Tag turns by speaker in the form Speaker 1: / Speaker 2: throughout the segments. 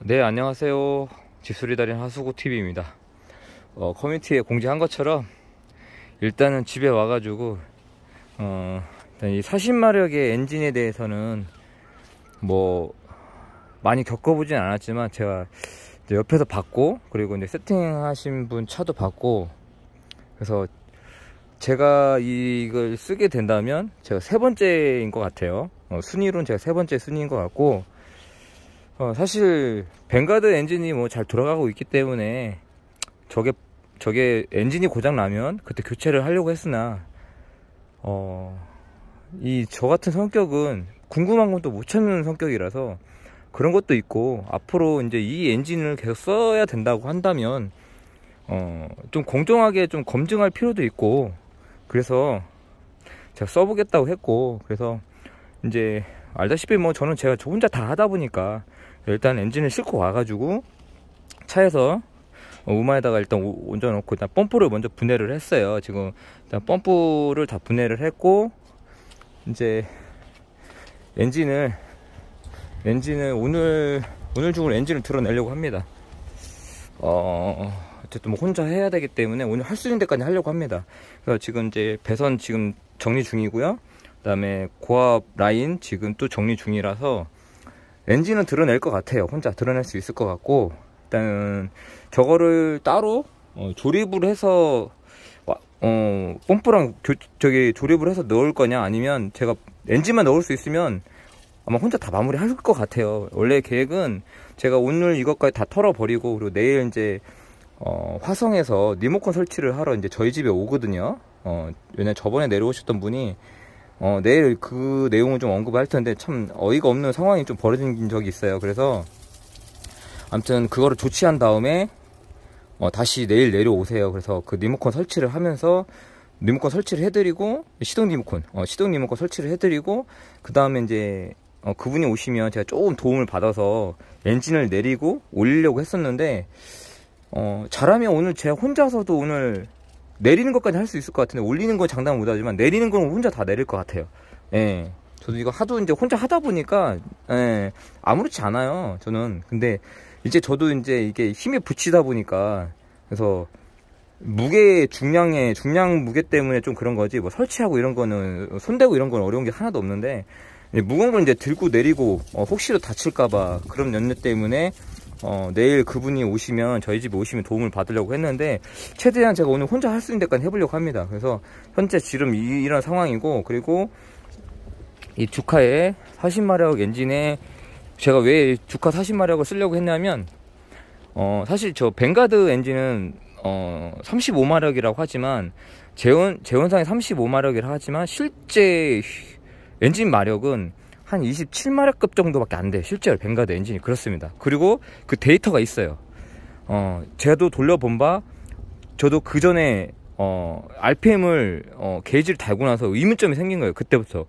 Speaker 1: 네 안녕하세요 집수리 달인 하수구TV입니다 어, 커뮤니티에 공지한 것처럼 일단은 집에 와가지고 어, 일단 이 사신마력의 엔진에 대해서는 뭐 많이 겪어보진 않았지만 제가 옆에서 봤고 그리고 이제 세팅하신 분 차도 봤고 그래서 제가 이걸 쓰게 된다면 제가 세 번째인 것 같아요 어, 순위로는 제가 세 번째 순위인 것 같고 어, 사실 벵가드 엔진이 뭐 잘 돌아가고 있기 때문에 저게 저게 엔진이 고장 나면 그때 교체를 하려고 했으나 어, 이 저 같은 성격은 궁금한 것도 못 찾는 성격이라서 그런 것도 있고 앞으로 이제 이 엔진을 계속 써야 된다고 한다면 어, 좀 공정하게 좀 검증할 필요도 있고 그래서 제가 써보겠다고 했고 그래서 이제 알다시피 뭐 저는 제가 저 혼자 다 하다 보니까 일단 엔진을 싣고 와가지고 차에서 우마에다가 일단 얹어놓고 일단 펌프를 먼저 분해를 했어요. 지금 일단 펌프를 다 분해를 했고 이제 엔진을 엔진을 오늘 오늘 중으로 엔진을 드러내려고 합니다. 어 어쨌든 뭐 혼자 해야 되기 때문에 오늘 할 수 있는 데까지 하려고 합니다. 그래서 지금 이제 배선 지금 정리 중이고요. 그다음에 고압 라인 지금 또 정리 중이라서 엔진은 드러낼 것 같아요 혼자 드러낼 수 있을 것 같고 일단은 저거를 따로 어, 조립을 해서 어, 펌프랑 교, 저기 조립을 해서 넣을 거냐 아니면 제가 엔진만 넣을 수 있으면 아마 혼자 다 마무리 할 것 같아요 원래 계획은 제가 오늘 이것까지 다 털어버리고 그리고 내일 이제 어, 화성에서 리모컨 설치를 하러 이제 저희 집에 오거든요 어, 왜냐 면 저번에 내려오셨던 분이 어, 내일 그 내용을 좀 언급할 텐데 참 어이가 없는 상황이 좀 벌어진 적이 있어요. 그래서 아무튼 그거를 조치한 다음에 어, 다시 내일 내려오세요. 그래서 그 리모컨 설치를 하면서 리모컨 설치를 해드리고 시동 리모컨, 어, 시동 리모컨 설치를 해드리고 그 다음에 이제 어, 그분이 오시면 제가 조금 도움을 받아서 엔진을 내리고 올리려고 했었는데 어, 잘하면 오늘 제가 혼자서도 오늘 내리는 것까지 할 수 있을 것 같은데 올리는 건 장담 못하지만 내리는 건 혼자 다 내릴 것 같아요. 예. 저도 이거 하도 이제 혼자 하다 보니까 예, 아무렇지 않아요. 저는 근데 이제 저도 이제 이게 힘에 붙이다 보니까 그래서 무게 중량에 중량 무게 때문에 좀 그런 거지 뭐 설치하고 이런 거는 손대고 이런 건 어려운 게 하나도 없는데 무거운 걸 이제 들고 내리고 어, 혹시라도 다칠까봐 그런 연료 때문에 어, 내일 그분이 오시면 저희 집에 오시면 도움을 받으려고 했는데 최대한 제가 오늘 혼자 할 수 있는 데까지 해보려고 합니다. 그래서 현재 지금 이, 이런 상황이고 그리고 이 주카의 40마력 엔진에 제가 왜 주카 40마력을 쓰려고 했냐면 어, 사실 저 벵가드 엔진은 어, 35마력이라고 하지만 재원 재원상에 35마력이라 하지만 실제 엔진 마력은 한 27마력급 정도밖에 안 돼. 실제로 벵가드 엔진이 그렇습니다. 그리고 그 데이터가 있어요. 어, 제도 가 돌려본 바, 저도 그 전에, 어, RPM을, 어, 게이지를 달고 나서 의문점이 생긴 거예요. 그때부터.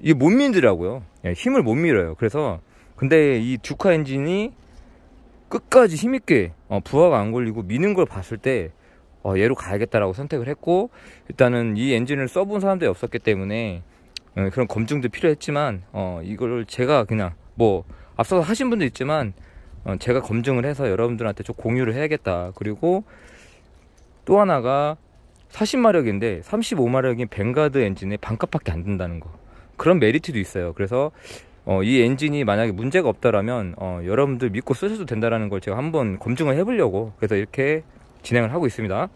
Speaker 1: 이게 못믿더라고요 예, 힘을 못 밀어요. 그래서, 근데 이 듀카 엔진이 끝까지 힘있게, 어, 부하가 안 걸리고 미는 걸 봤을 때, 어, 얘로 가야겠다라고 선택을 했고, 일단은 이 엔진을 써본 사람들이 없었기 때문에, 예, 그런 검증도 필요했지만 어, 이걸 제가 그냥 뭐 앞서서 하신 분도 있지만 어, 제가 검증을 해서 여러분들한테 좀 공유를 해야겠다 그리고 또 하나가 40마력인데 35마력인 뱅가드 엔진의 반값밖에 안 된다는 거 그런 메리트도 있어요 그래서 어, 이 엔진이 만약에 문제가 없다라면 어, 여러분들 믿고 쓰셔도 된다는 라걸 제가 한번 검증을 해보려고 그래서 이렇게 진행을 하고 있습니다